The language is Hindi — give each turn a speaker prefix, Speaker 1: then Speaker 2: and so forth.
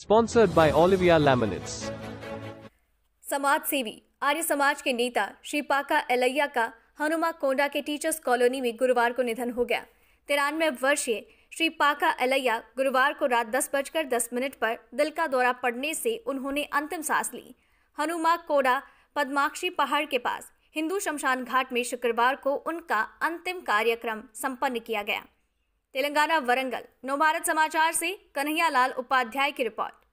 Speaker 1: स्पॉन्सर्ड बाय ओलिविया लैमिनेट्स
Speaker 2: समाज सेवी आर्य समाज के नेता श्री पाका एलैया का हनुमा कोंडा के टीचर्स कॉलोनी में गुरुवार को निधन हो गया तिरानवे वर्षीय श्री पाका एलैया गुरुवार को रात दस बजकर दस मिनट पर दिल का दौरा पड़ने से उन्होंने अंतिम सांस ली हनुमा कोडा पद्माक्षी पहाड़ के पास हिंदू शमशान घाट में शुक्रवार को उनका अंतिम कार्यक्रम संपन्न किया गया तेलंगाना वरंगल नवभारत समाचार से कन्हैयालाल उपाध्याय
Speaker 3: की रिपोर्ट